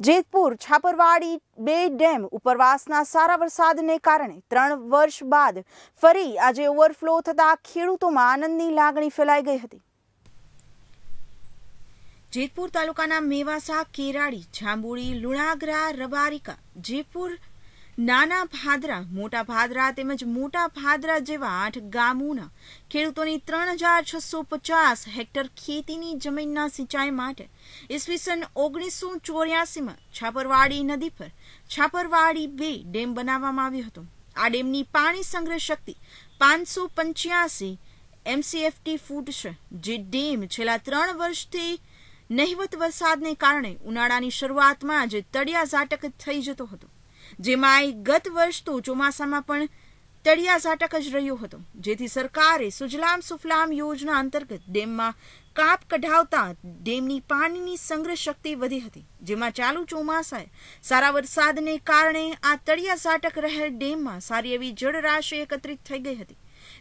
જેતપુર છાપરવાડી બે ડેમ ઉપરવાસના સારા વરસાદને કારણે ત્રણ વર્ષ બાદ ફરી આજે ઓવરફ્લો થતાં ખેડૂતોમાં આનંદની લાગણી ફેલાઈ ગઈ હતી જેતપુર તાલુકાના મેવાસા કેરાળી જાંબુડી લુણાગરા રબારિકા જેતપુર નાના ભાદરા મોટા ભાદરા તેમજ મોટા ભાદરા જેવા આઠ ગામોના ખેડૂતોની ત્રણ હજાર છસો પચાસ હેક્ટર ખેતીની જમીનના સિંચાઈ માટે ઈસવીસન ઓગણીસો ચોર્યાસીમાં છાપરવાડી નદી પર છાપરવાડી બે ડેમ બનાવવામાં આવ્યો હતો આ ડેમની પાણી સંગ્રહ શક્તિ પાંચસો પંચ્યાસી એમસીએફટી ફૂટ છે જે ડેમ છેલ્લા ત્રણ વર્ષથી નહિવત વરસાદને કારણે ઉનાળાની શરૂઆતમાં જ તળિયા ઝાટક થઈ જતો હતો જેમાં ગત વર્ષ તો ચોમાસામાં પણ તળિયા ઝાટક જ રહ્યો હતો જેથી સરકારે સુજલામ સુફલામ યોજના અંતર્ગત ડેમમાં કાપ કઢાવતા ડેમની પાણીની સંગ્રહ શક્તિ વધી હતી જેમાં ચાલુ ચોમાસાએ સારા વરસાદને કારણે આ તળિયા ઝાટક રહેલ ડેમમાં સારી એવી જળરાશિ એકત્રિત થઈ ગઈ હતી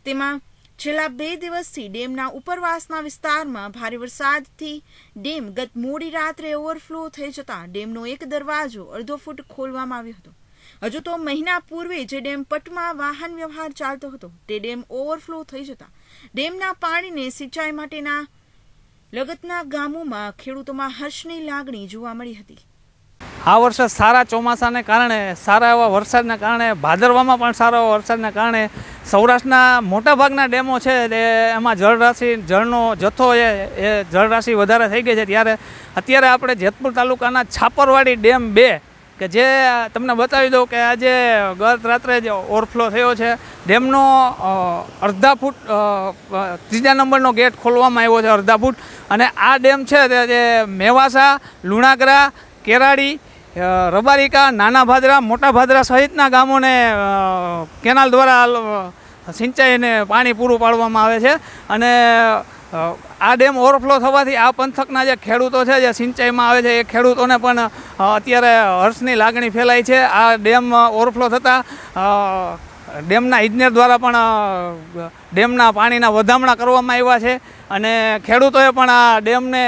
તેમાં છેલ્લા બે દિવસથી ડેમના ઉપરવાસના વિસ્તારમાં ભારે વરસાદથી ડેમ ગત મોડી રાત્રે ઓવરફ્લો થઈ જતા ડેમનો એક દરવાજો અડધો ફૂટ ખોલવામાં આવ્યો હતો હજુ તો મહિના પૂર્વે જે ડેમ પટમાં વાહન વ્યવહાર ચાલતો હતો તે ડેમ ઓવરફ્લો થઈ જતા ડેમના પાણીને સિંચાઈ માટેના લગતના ગામોમાં ખેડૂતોમાં હર્ષની લાગણી જોવા મળી હતી આ વર્ષે સારા ચોમાસાને કારણે સારા એવા વરસાદના કારણે ભાદરવામાં પણ સારા એવા વરસાદના કારણે સૌરાષ્ટ્રના મોટાભાગના ડેમો છે એ એમાં જળરાશિ જળનો જથ્થો એ એ જળરાશિ વધારે થઈ ગઈ છે ત્યારે અત્યારે આપણે જેતપુર તાલુકાના છાપરવાડી ડેમ બે કે જે તમને બતાવી દઉં કે આજે ગત રાત્રે જ ઓવરફ્લો થયો છે ડેમનો અડધા ફૂટ ત્રીજા નંબરનો ગેટ ખોલવામાં આવ્યો છે અડધા ફૂટ અને આ ડેમ છે તે મેવાસા લુણાગરા કેરાડી રબારિકા નાના ભાદરા મોટા ભાદરા સહિતના ગામોને કેનાલ દ્વારા સિંચાઈને પાણી પૂરું પાડવામાં આવે છે અને આ ડેમ ઓવરફ્લો થવાથી આ પંથકના જે ખેડૂતો છે જે સિંચાઈમાં આવે છે એ ખેડૂતોને પણ અત્યારે હર્ષની લાગણી ફેલાય છે આ ડેમ ઓવરફ્લો થતાં ડેમના ઇજનેર દ્વારા પણ ડેમના પાણીના વધામણા કરવામાં આવ્યા છે અને ખેડૂતોએ પણ આ ડેમને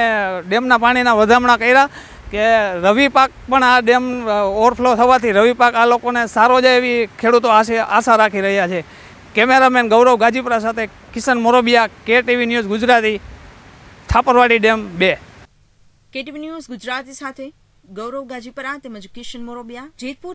ડેમના પાણીના વધામણા કર્યા કે રવિ પાક પણ આ ડેમ ઓવરફ્લો થવાથી રવિ પાક આ લોકોને સારો જાય એવી ખેડૂતો આશે આશા રાખી રહ્યા છે કેમેરામેન ગૌરવ ગાજીપુરા સાથે Kishan Morobiya K TV news Gujarati Thaparwadi dam બે કે ન્યૂઝ ગુજરાતી સાથે ગૌરવ ગાજીપરા તેમજ કિશન મોરોબિયા જેતપુર